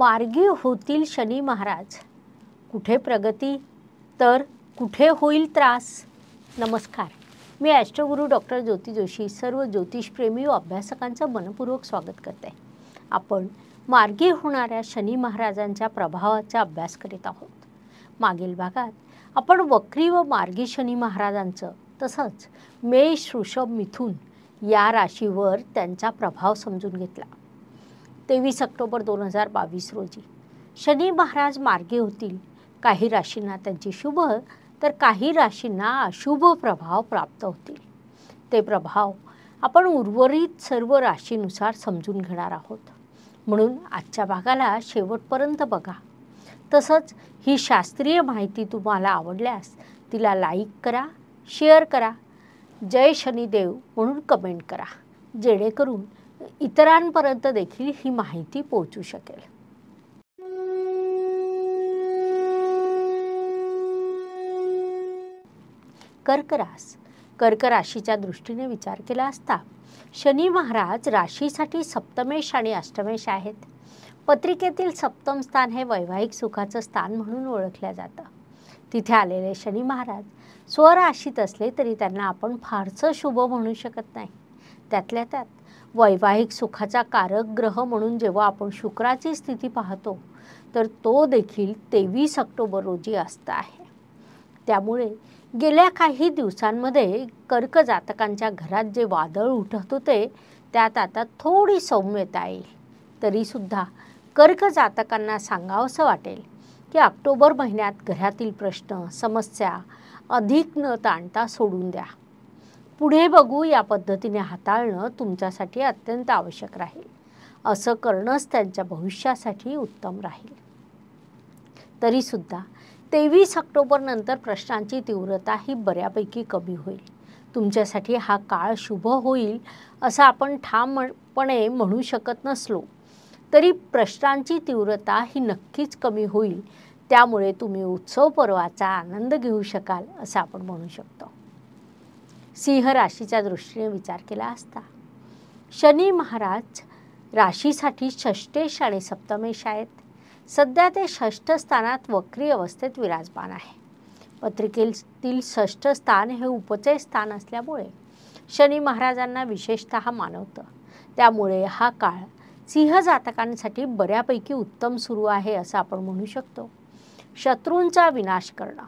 मार्गी होतील शनी महाराज कुठे प्रगती तर कुठे होईल त्रास नमस्कार मी ॲस्ट्रोगुरू डॉक्टर ज्योती जोशी सर्व ज्योतिषप्रेमी व अभ्यासकांचं मनपूर्वक स्वागत करते आपण मार्गी होणाऱ्या शनी महाराजांच्या प्रभावाचा अभ्यास करीत आहोत मागील भागात आपण वक्री व मार्गी शनी महाराजांचं तसंच मेष ऋषभ मिथून या राशीवर त्यांचा प्रभाव समजून घेतला तेवीस ऑक्टोबर दोन हजार बावीस रोजी शनी महाराज मार्गे होतील काही राशींना त्यांचे शुभ तर काही राशींना अशुभ प्रभाव प्राप्त होतील ते प्रभाव आपण उर्वरित सर्व राशीनुसार समजून घेणार आहोत म्हणून आजच्या भागाला शेवटपर्यंत बघा तसंच ही शास्त्रीय माहिती तुम्हाला आवडल्यास तिला लाईक करा शेअर करा जय शनिदेव म्हणून कमेंट करा जेणेकरून इतरांपर्यंत देखील ही माहिती पोहोचू शकेल कर्करास कर्क राशीच्या दृष्टीने विचार केला असता शनी महाराज राशीसाठी सप्तमेश आणि अष्टमेश आहेत पत्रिकेतील सप्तम स्थान हे वैवाहिक सुखाचं स्थान म्हणून ओळखल्या जातं तिथे आलेले शनी महाराज स्वराशीत असले तरी त्यांना आपण फारसं शुभ म्हणू शकत नाही त्यातल्या त्यात वैवाहिक सुखाचा कारक ग्रह म्हणून जेव्हा आपण शुक्राची स्थिती पाहतो तर तो देखील तेवीस ऑक्टोबर रोजी असता आहे त्यामुळे गेल्या काही दिवसांमध्ये कर्क जातकांच्या घरात जे वादळ उठत होते त्यात आता थोडी सौम्यता येईल तरीसुद्धा कर्क जातकांना सांगावंसं वाटेल की ऑक्टोबर महिन्यात घरातील प्रश्न समस्या अधिक न ताणता सोडून द्या पुढे बघू या पद्धतीने हाताळणं तुमच्यासाठी अत्यंत आवश्यक राहील असं करणंच त्यांच्या भविष्यासाठी उत्तम राहील तरीसुद्धा तेवीस ऑक्टोबर नंतर प्रश्नांची तीव्रता ही बऱ्यापैकी कमी होईल तुमच्यासाठी हा काळ शुभ होईल असं आपण ठामपणे म्हणू शकत नसलो तरी प्रश्नांची तीव्रता ही नक्कीच कमी होईल त्यामुळे तुम्ही उत्सव पर्वाचा आनंद घेऊ शकाल असं आपण म्हणू शकतो सिंह राशीच्या दृष्टीने विचार केला असता शनी महाराज राशीसाठी षष्टेश आणि सप्तमेश आहेत सध्या ते षष्ठ स्थानात वक्री अवस्थेत विराजमान आहे पत्रिकेतील षष्ठ स्थान हे उपचय स्थान असल्यामुळे शनी महाराजांना विशेषत मानवतं त्यामुळे हा काळ सिंह जातकांसाठी बऱ्यापैकी उत्तम सुरू आहे असं आपण म्हणू शकतो शत्रूंचा विनाश करणं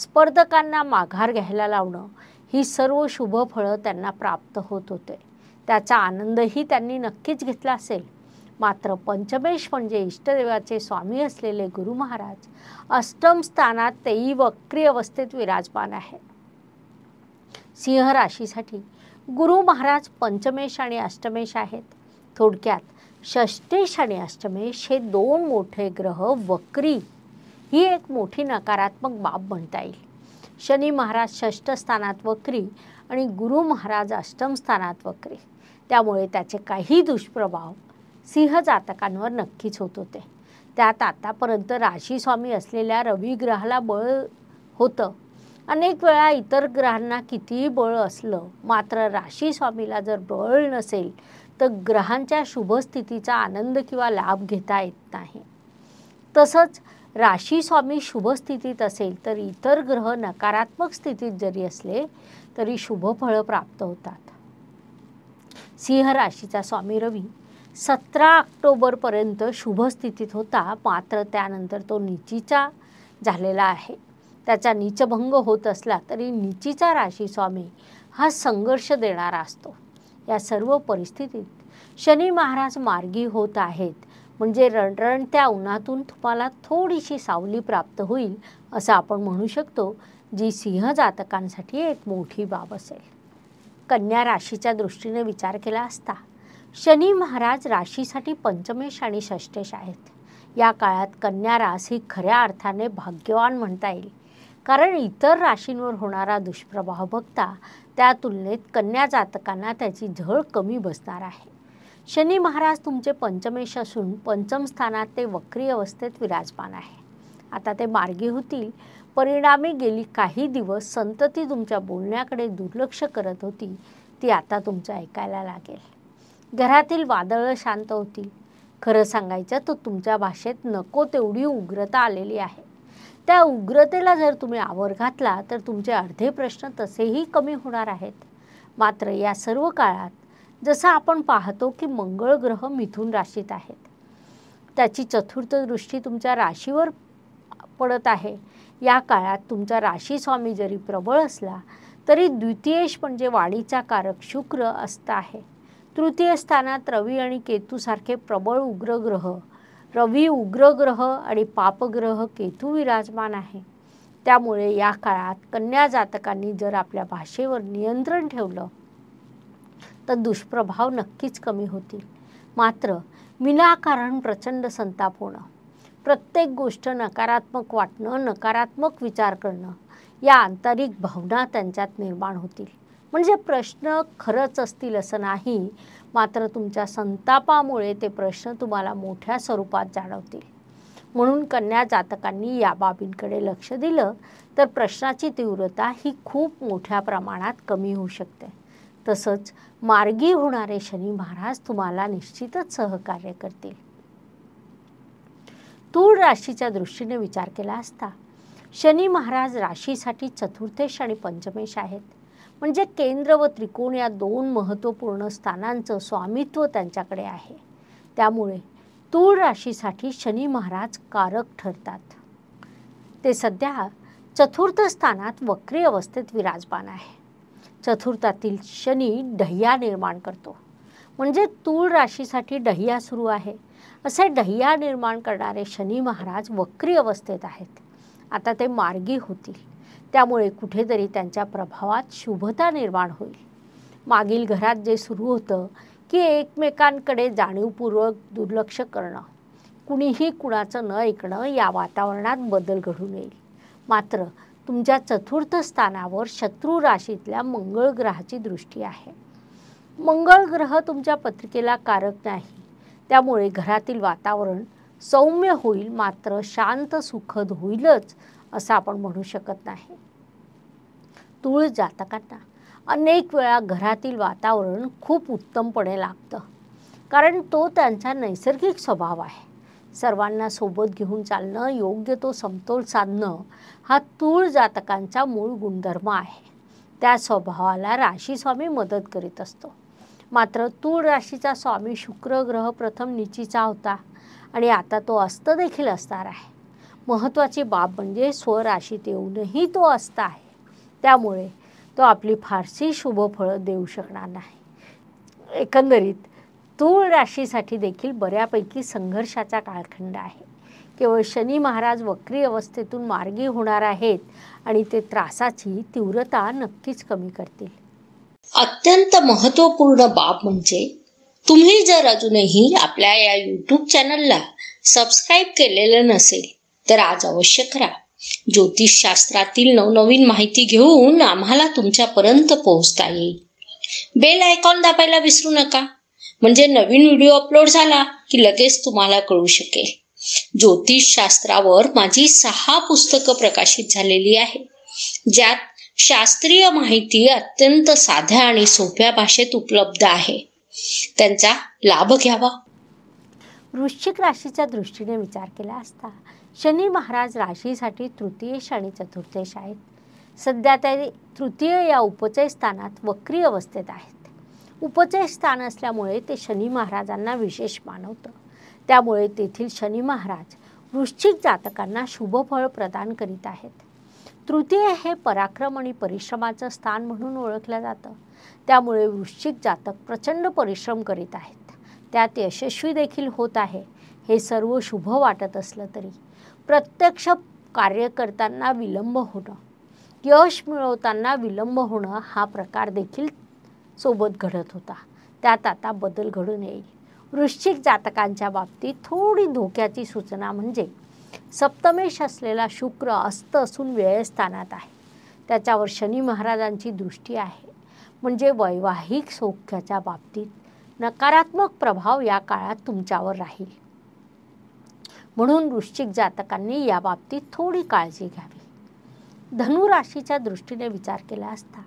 स्पर्धकांना माघार घ्यायला लावणं ही सर्व शुभ फळं त्यांना प्राप्त होत होते त्याचा आनंदही त्यांनी नक्कीच घेतला असेल मात्र पंचमेश म्हणजे इष्टदेवाचे स्वामी असलेले गुरु महाराज अष्टम स्थानात तेही वक्री अवस्थेत विराजमान आहे सिंह राशीसाठी गुरु महाराज पंचमेश आणि अष्टमेश आहेत थोडक्यात षष्टेश आणि अष्टमेश हे दोन मोठे ग्रह वक्री ही एक मोठी नकारात्मक बाब म्हणता येईल शनी महाराज षष्ठ स्थानात वक्री आणि गुरु महाराज अष्टम स्थानात वक्री त्यामुळे त्याचे काही दुष्प्रभाव सिंह जातकांवर नक्कीच होत होते त्यात आतापर्यंत स्वामी असलेल्या रवी ग्रहाला बळ होतं अनेक वेळा इतर ग्रहांना कितीही बळ असलं मात्र राशी स्वामीला जर बळ नसेल तर ग्रहांच्या शुभस्थितीचा आनंद किंवा लाभ घेता येत नाही तसंच राशी स्वामी शुभ स्थितीत असेल तर इतर ग्रह नकारात्मक स्थितीत जरी असले तरी शुभ फळं प्राप्त होतात सिंह राशीचा स्वामी रवी सतरा ऑक्टोबरपर्यंत शुभ स्थितीत होता मात्र त्यानंतर तो निचीचा झालेला आहे त्याचा नीचभंग होत असला तरी निचीचा राशी स्वामी हा संघर्ष देणारा असतो या सर्व परिस्थितीत शनी महाराज मार्गी होत आहेत म्हणजे रणरणत्या उन्हातून तुम्हाला थोडीशी सावली प्राप्त होईल असं आपण म्हणू शकतो जी सिंह जातकांसाठी एक मोठी बाब असेल कन्या राशीच्या दृष्टीने विचार केला असता शनी महाराज राशीसाठी पंचमेश आणि षष्टेश आहेत या काळात कन्या रास ही खऱ्या अर्थाने भाग्यवान म्हणता येईल कारण इतर राशींवर होणारा दुष्प्रभाव बघता त्या तुलनेत कन्या जातकांना त्याची झळ कमी बसणार आहे शनी महाराज तुमचे पंचमेश असून पंचम स्थानात ते वक्री अवस्थेत विराजमान आहे आता ते मार्गी होतील परिणामी गेली काही दिवस संतती तुमच्या बोलण्याकडे दुर्लक्ष करत होती ती आता तुमचं ऐकायला लागेल घरातील वादळं शांत होतील खरं सांगायचं तर तुमच्या भाषेत नको तेवढी उग्रता आलेली आहे त्या उग्रतेला जर तुम्ही आवर घातला तर तुमचे अर्धे प्रश्न तसेही कमी होणार आहेत मात्र या सर्व काळात जसं आपण पाहतो की मंगळ ग्रह मिथून राशीत आहेत त्याची चतुर्थ दृष्टी तुमच्या राशीवर पडत आहे या काळात तुमचा राशी स्वामी जरी प्रबळ असला तरी द्वितीयेश म्हणजे वाढीचा कारक शुक्र असता आहे तृतीय स्थानात रवी आणि केतूसारखे प्रबळ उग्र ग्रह रवी उग्र ग्रह आणि पापग्रह केतू विराजमान आहे त्यामुळे या काळात कन्या जातकांनी जर आपल्या भाषेवर नियंत्रण ठेवलं तर दुष्प्रभाव नक्कीच कमी होतील मात्र विनाकारण प्रचंड संताप होणं प्रत्येक गोष्ट नकारात्मक वाटणं नकारात्मक विचार करणं या आंतरिक भावना त्यांच्यात निर्माण होतील म्हणजे प्रश्न खरंच असतील असं नाही मात्र तुमच्या संतापामुळे ते प्रश्न तुम्हाला मोठ्या स्वरूपात जाणवतील म्हणून कन्या जातकांनी या बाबींकडे लक्ष दिलं तर प्रश्नाची तीव्रता ही खूप मोठ्या प्रमाणात कमी होऊ शकते तसंच मार्गी होणारे शनी महाराज तुम्हाला निश्चितच सहकार्य करतील तूळ राशीच्या दृष्टीने विचार केला असता शनी महाराज राशीसाठी चतुर्थेश आणि पंचमेश आहेत म्हणजे केंद्र व त्रिकोण या दोन महत्त्वपूर्ण स्थानांचं स्वामित्व त्यांच्याकडे आहे त्यामुळे तूळ राशीसाठी शनी महाराज कारक ठरतात ते सध्या चतुर्थ स्थानात वक्री अवस्थेत विराजमान आहे चतुर्थातील शनी डह्या निर्माण करतो म्हणजे तूळ राशीसाठी डह्या सुरू आहे असे डह्या निर्माण करणारे शनी महाराज वक्री अवस्थेत आहेत आता ते मार्गी होतील त्यामुळे कुठेतरी त्यांच्या प्रभावात शुभता निर्माण होईल मागील घरात जे सुरू होतं की एकमेकांकडे जाणीवपूर्वक दुर्लक्ष करणं कुणीही कुणाचं न ऐकणं या वातावरणात बदल घडून येईल मात्र तुमच्या चतुर्थ स्थानावर शत्रू राशीतल्या मंगळ ग्रहाची दृष्टी आहे मंगळ ग्रह तुमच्या पत्रिकेला कारक नाही त्यामुळे घरातील वातावरण सौम्य होईल मात्र शांत सुखद होईलच असं आपण म्हणू शकत नाही तुळ जातकांना अनेक वेळा घरातील वातावरण खूप उत्तमपणे लागतं कारण तो त्यांचा नैसर्गिक स्वभाव आहे सर्वांना सोबत घेऊन चालणं योग्य तो समतोल साधणं हा तूळ जातकांचा मूळ गुणधर्म आहे त्या स्वभावाला राशी स्वामी मदत करीत असतो मात्र तूळ राशीचा स्वामी शुक्र ग्रह प्रथम निचीचा होता आणि आता तो अस्त देखील असणार आहे महत्त्वाची बाब म्हणजे स्वराशीत येऊनही तो अस्त आहे त्यामुळे तो आपली फारशी शुभफळं देऊ शकणार नाही एकंदरीत तूळ राशीसाठी देखील बऱ्यापैकी संघर्षाचा कालखंड आहे केवळ शनी महाराज वक्री अवस्थेतून मार्गी होणार आहेत आणि ते त्रासाची तीव्रता नक्कीच कमी करतील अत्यंत महत्त्वपूर्ण बाब म्हणजे तुम्ही जर अजूनही आपल्या या युट्यूब चॅनलला सबस्क्राईब केलेलं नसेल तर आज अवश्य करा ज्योतिषशास्त्रातील नवनवीन माहिती घेऊन आम्हाला तुमच्यापर्यंत पोहोचता येईल बेल आयकॉन दाबायला विसरू नका म्हणजे नवीन व्हिडिओ अपलोड झाला की लगेच तुम्हाला कळू शकेल ज्योतिषशास्त्रावर माझी सहा पुस्तकं प्रकाशित झालेली आहे ज्यात शास्त्रीय माहिती अत्यंत साध्या आणि सोप्या भाषेत उपलब्ध आहे त्यांचा लाभ घ्यावा वृश्चिक राशीच्या दृष्टीने विचार केला असता शनी महाराज राशीसाठी तृतीयेश आणि चतुर्थेश आहेत सध्या ते तृतीय या उपचय स्थानात वक्री अवस्थेत आहेत उपचय स्थान असल्यामुळे ते शनी महाराजांना विशेष मानवतं त्यामुळे तेथील शनी महाराज वृश्चिक जातकांना शुभ फळ प्रदान करीत आहेत तृतीय हे पराक्रम आणि परिश्रमाचं स्थान म्हणून ओळखलं जातं त्यामुळे वृश्चिक जातक प्रचंड परिश्रम करीत आहेत त्यात यशस्वी देखील होत आहे हे सर्व शुभ वाटत असलं तरी प्रत्यक्ष कार्य करताना विलंब होणं यश मिळवताना विलंब होणं हा प्रकार देखील सोबत घडत होता त्यात आता बदल घडून येईल वृश्चिक जातकांच्या बाबतीत थोडी धोक्याची सूचना म्हणजे सप्तमेश असलेला शुक्र अस्त असून व्ययस्थानात आहे त्याच्यावर शनी महाराजांची दृष्टी आहे म्हणजे वैवाहिक सौख्याच्या बाबतीत नकारात्मक प्रभाव या काळात तुमच्यावर राहील म्हणून वृश्चिक जातकांनी या बाबतीत थोडी काळजी घ्यावी धनुराशीच्या दृष्टीने विचार केला असता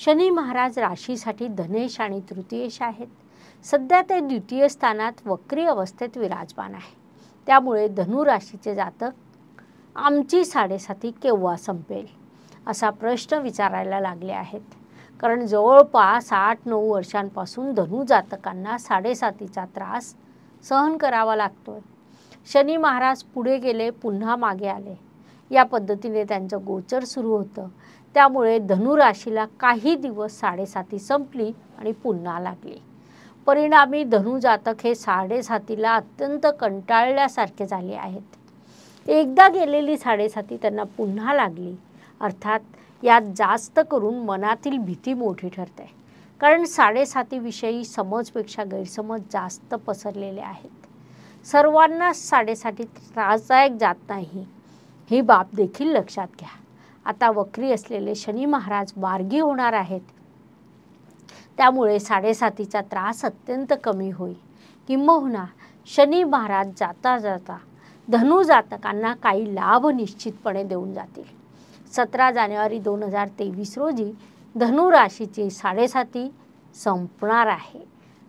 शनी महाराज राशीसाठी धनेश आणि तृतीयेश आहेत सध्या ते द्वितीय स्थानात वक्री अवस्थेत विराजमान आहे त्यामुळे धनुराशीचे जातक आमची साडेसाती केव्हा संपेल असा प्रश्न विचारायला लागले आहेत कारण जवळपास आठ नऊ वर्षांपासून धनु जातकांना साडेसातीचा त्रास सहन करावा लागतोय शनी महाराज पुढे गेले पुन्हा मागे आले या पद्धतीने त्यांचं गोचर सुरू होतं त्यामुळे धनुराशीला काही दिवस साडेसाती संपली आणि पुन्हा लागली परिणामी धनुजातक हे साडेसातीला अत्यंत कंटाळल्यासारखे झाले आहेत एकदा गेलेली साडेसाती त्यांना पुन्हा लागली अर्थात यात जास्त करून मनातील भीती मोठी ठरते कारण साडेसातीविषयी समजपेक्षा गैरसमज जास्त पसरलेले आहेत सर्वांना साडेसाठी त्रासदायक जात नाही ही बाब देखील लक्षात घ्या आता वक्री असलेले शनी महाराज मार्गी होणार आहेत त्यामुळे साडेसातीचा त्रास अत्यंत कमी होईल किंबहुना शनी महाराज जाता जाता धनु जातकांना काही लाभ निश्चितपणे देऊन जातील सतरा जानेवारी दोन हजार तेवीस रोजी धनु राशीची साडेसाती संपणार आहे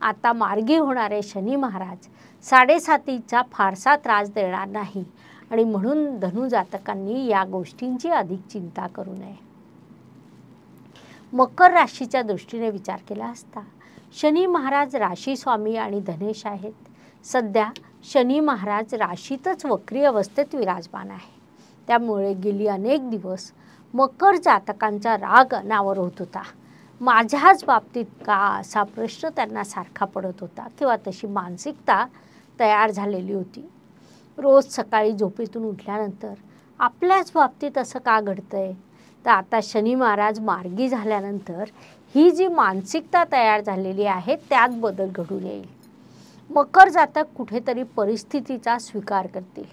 आता मार्गी होणारे शनी महाराज साडेसातीचा फारसा त्रास देणार नाही आणि म्हणून धनुजातकांनी या गोष्टींची अधिक चिंता करू नये मकर राशीच्या दृष्टीने विचार केला असता शनी महाराज राशी स्वामी आणि धनेश आहेत सध्या शनी महाराज राशीतच वक्री अवस्थेत विराजमान आहे त्यामुळे गेली अनेक दिवस मकर जातकांचा राग अनावर होत होता माझ्याच बाबतीत का असा प्रश्न त्यांना सारखा पडत होता किंवा तशी मानसिकता तयार झालेली होती रोज सकाळी झोपेतून उठल्यानंतर आपल्याच बाबतीत असं का घडतं आहे तर आता शनी महाराज मार्गी झाल्यानंतर ही जी मानसिकता तयार झालेली आहे त्यात बदल घडून येईल मकर जातक कुठेतरी परिस्थितीचा स्वीकार करतील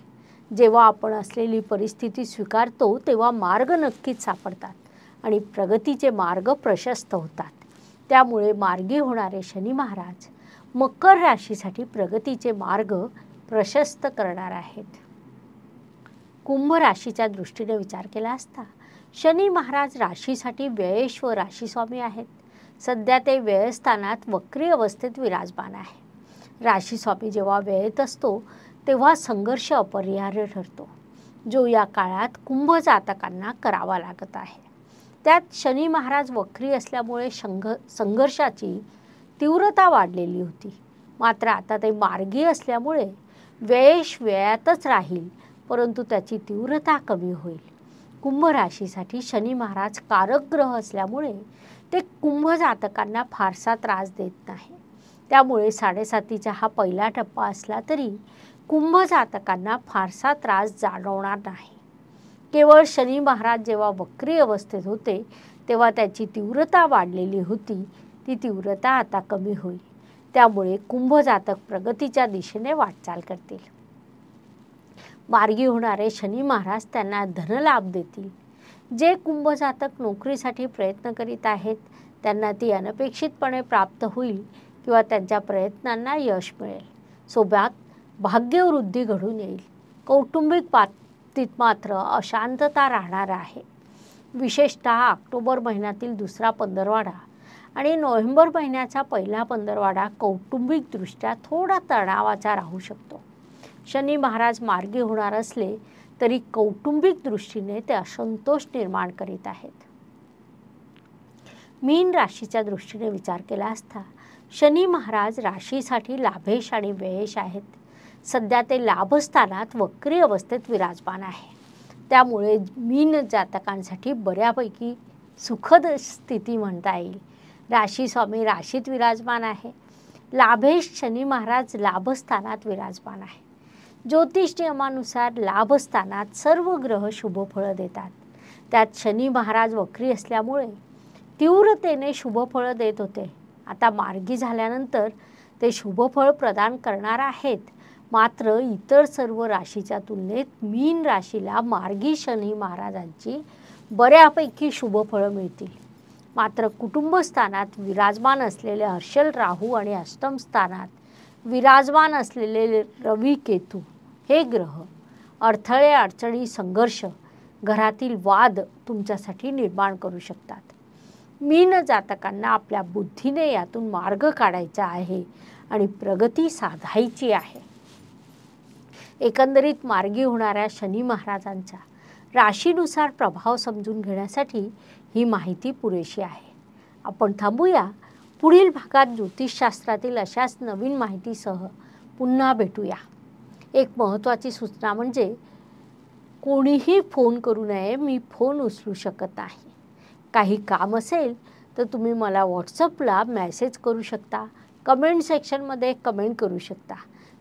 जेव्हा आपण असलेली परिस्थिती स्वीकारतो तेव्हा मार्ग नक्कीच सापडतात आणि प्रगतीचे मार्ग प्रशस्त होतात त्यामुळे मार्गी होणारे शनी महाराज मकर राशीसाठी प्रगतीचे मार्ग प्रशस्त करणार आहेत कुंभ राशीच्या दृष्टीने विचार केला असता शनी महाराज राशीसाठी व्ययेश व राशीस्वामी आहेत सध्या ते व्ययस्थानात वक्री अवस्थेत विराजमान आहे राशीस्वामी जेव्हा वेळेत असतो तेव्हा संघर्ष अपरिहार्य ठरतो जो या काळात कुंभ जातकांना करावा लागत आहे त्यात शनी महाराज वक्री असल्यामुळे शंघ संघर्षाची तीव्रता वाढलेली होती मात्र आता ते मार्गी असल्यामुळे वेश वेळातच राहील परंतु त्याची तीव्रता कमी होईल कुंभ राशीसाठी शनी महाराज कारक ग्रह असल्यामुळे ते कुंभ जातकांना फारसा त्रास देत नाही त्यामुळे साडेसातीचा हा पहिला टप्पा असला तरी कुंभ जातकांना फारसा त्रास जाणवणार नाही केवळ शनी महाराज जेव्हा वक्री अवस्थेत होते तेव्हा त्याची तीव्रता वाढलेली होती ती तीव्रता आता कमी होईल त्यामुळे कुंभ जातक प्रगतीच्या दिशेने वाटचाल करतील मार्गी होणारे शनी महाराज त्यांना धनलाभ देतील जे कुंभ जातक नोकरीसाठी प्रयत्न करीत आहेत त्यांना ती अनपेक्षितपणे प्राप्त होईल किंवा त्यांच्या प्रयत्नांना यश मिळेल सोब्यात भाग्यवृद्धी घडून येईल कौटुंबिक बाबतीत मात्र अशांतता राहणार आहे विशेषतः ऑक्टोबर महिन्यातील दुसरा पंधरवाडा आणि नोव्हेंबर महिन्याचा पहिला पंधरवाडा कौटुंबिकदृष्ट्या थोडा तणावाचा राहू शकतो शनी महाराज मार्गी होणार असले तरी कौटुंबिक दृष्टीने ते असंतोष निर्माण करीत आहेत मीन राशीच्या दृष्टीने विचार केला असता शनी महाराज राशीसाठी लाभेश आणि व्ययेश आहेत सध्या ते लाभस्थानात वक्री अवस्थेत विराजमान आहे त्यामुळे मीन जातकांसाठी बऱ्यापैकी सुखद स्थिती म्हणता येईल राशी स्वामी राशीत विराजमान आहे लाभेश शनी महाराज लाभस्थानात विराजमान आहे ज्योतिष नियमानुसार लाभस्थानात सर्व ग्रह शुभ फळं देतात त्यात शनी महाराज वक्री असल्यामुळे तीव्रतेने शुभ फळं देत होते आता मार्गी झाल्यानंतर ते शुभफळ प्रदान करणार आहेत मात्र इतर सर्व राशीच्या तुलनेत मीन राशीला मार्गी शनी महाराजांची बऱ्यापैकी फळं मिळतील मात्र कुटुंबस्थानात विराजमान असलेले हर्षल राहू आणि अष्टम स्थानात विराजमान असलेले रवी केतू हे ग्रह अडथळे अडचणी संघर्ष घरातील वाद तुमच्यासाठी निर्माण करू शकतात मीन जातकांना आपल्या बुद्धीने यातून मार्ग काढायचा आहे आणि प्रगती साधायची आहे एकंदरीत मार्गी होणाऱ्या शनी महाराजांचा राशीनुसार प्रभाव समजून घेण्यासाठी ही माहिती पुरेशी आहे आपण थांबूया पुढील भागात ज्योतिषशास्त्रातील अशाच नवीन माहितीसह पुन्हा भेटूया एक महत्त्वाची सूचना म्हणजे कोणीही फोन करू नये मी फोन उचलू शकत नाही काही काम असेल तर तुम्ही मला व्हॉट्सअपला मॅसेज करू शकता कमेंट सेक्शनमध्ये कमेंट करू शकता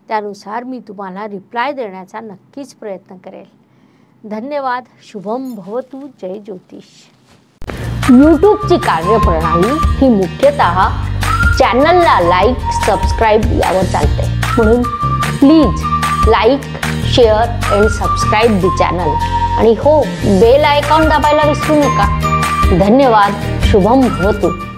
त्यानुसार मी तुम्हाला रिप्लाय देण्याचा नक्कीच प्रयत्न करेल धन्यवाद शुभम भवतू जय ज्योतिष यूट्यूबची कार्यप्रणाली ही मुख्यतः चॅनलला लाईक सबस्क्राईब यावर चालते म्हणून please like share and subscribe the channel आणि हो बेल आयकॉन दाबायला विसरू नका धन्यवाद शुभम होतो